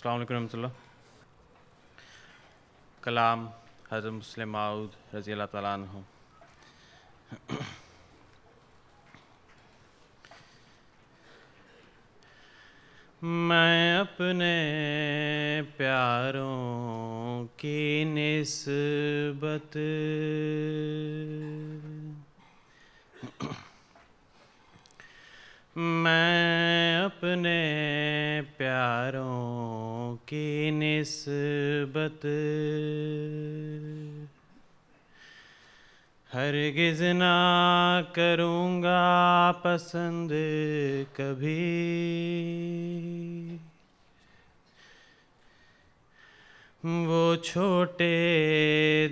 अल्लाम कलाम हज़र मुस्लिम आउद रज़ी अल्लाह ताला मैं अपने प्यारों की नस्बत मैं अपने निस्बत हरगिज ना करूँगा पसंद कभी वो छोटे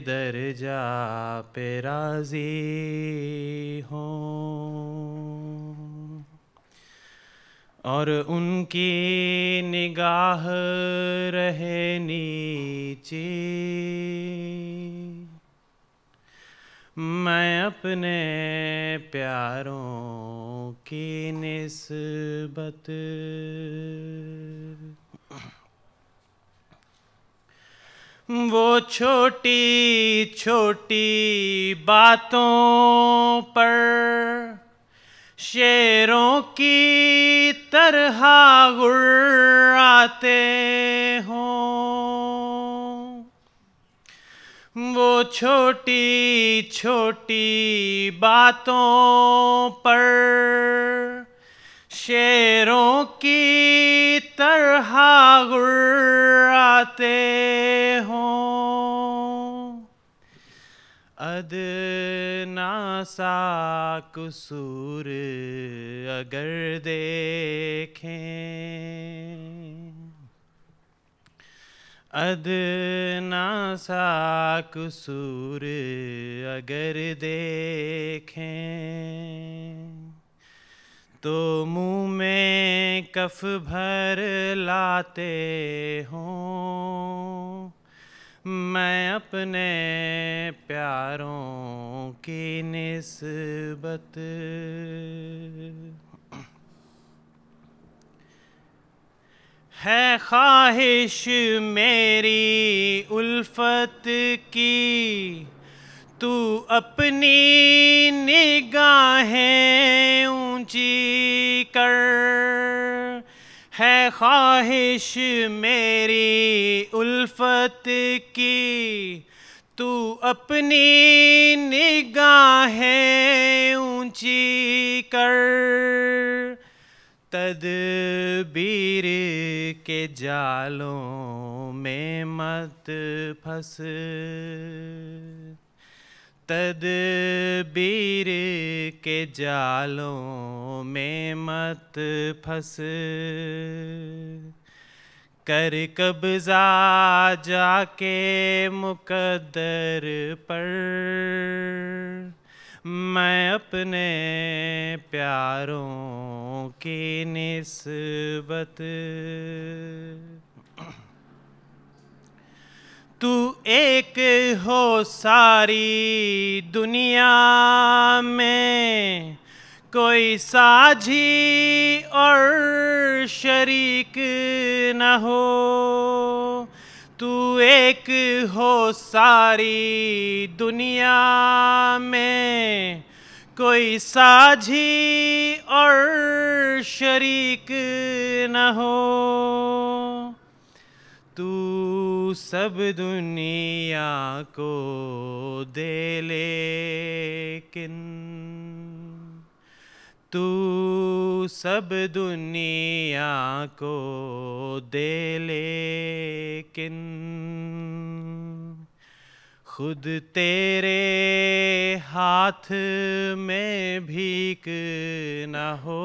दर्जा पे राजी हों और उनकी निगाह रहे नीचे मैं अपने प्यारों की निस्बत वो छोटी छोटी बातों पर शेरों की तरह गुर्राते हो वो छोटी छोटी बातों पर शेरों की तरह गुर्राते हो अद सा कसूर अगर देखें अदना सा कसूर अगर देखें तो मुँह में कफ भर लाते हों मैं अपने प्यारों की नस्बत है ख्वाहिश मेरी उल्फत की तू अपनी निगाहें ऊंची ख्वाहिश मेरी उल्फत की तू अपनी निगाहें ऊंची कर तदबीर के जालों में मत फंस तदबीर के जालों में मत फंस कर कब्जा जाके मुकद्दर पर मैं अपने प्यारों की निस्बत तू एक हो सारी दुनिया में कोई साझी और शरीक न हो तू एक हो सारी दुनिया में कोई साझी और शरीक न हो तू सब दुनिया को दे लेकिन तू सब दुनिया को दे लेकिन खुद तेरे हाथ में भीख न हो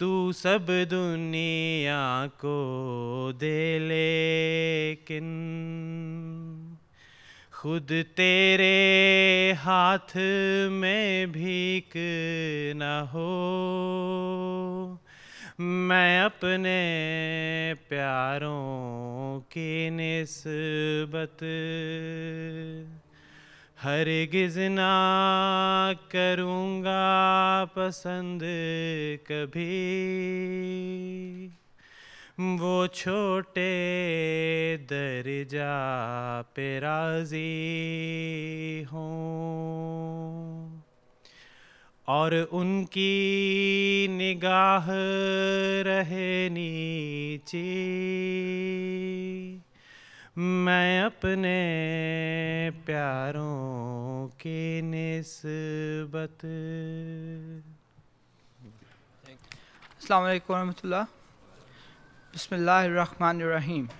तू सब दुनिया को दे लेकिन खुद तेरे हाथ में भीख न हो मैं अपने प्यारों की निस्बत हर ना करूँगा पसंद कभी वो छोटे दर्जा पे राजी हो और उनकी निगाह रहे नीची मैं अपने प्यारों के नस्बत Assalamu alaikum Bismillahir Rahmanir Rahim.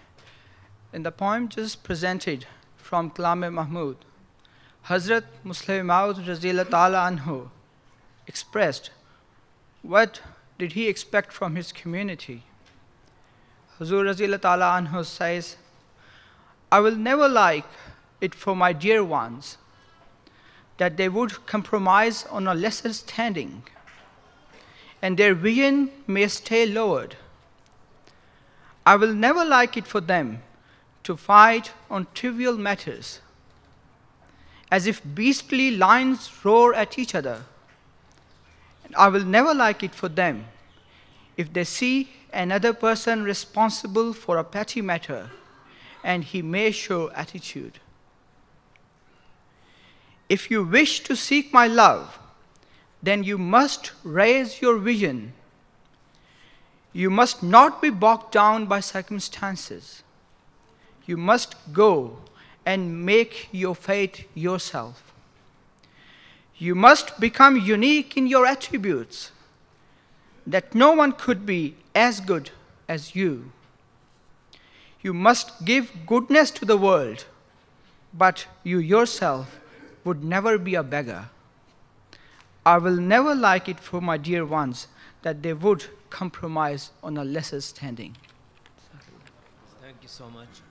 In the poem just presented from Kalam e Mahmud, Hazrat Muslim Maud Ta'ala Anhu expressed what did he expect from his community. Hazrat Ta'ala Anhu says, I will never like it for my dear ones that they would compromise on a lesser standing, and their vision may stay lowered. I will never like it for them to fight on trivial matters, as if beastly lions roar at each other. I will never like it for them if they see another person responsible for a petty matter and he may show attitude. If you wish to seek my love, then you must raise your vision. You must not be bogged down by circumstances. You must go and make your fate yourself. You must become unique in your attributes, that no one could be as good as you. You must give goodness to the world, but you yourself would never be a beggar. I will never like it for my dear ones that they would compromise on a lesser standing. Thank you so much.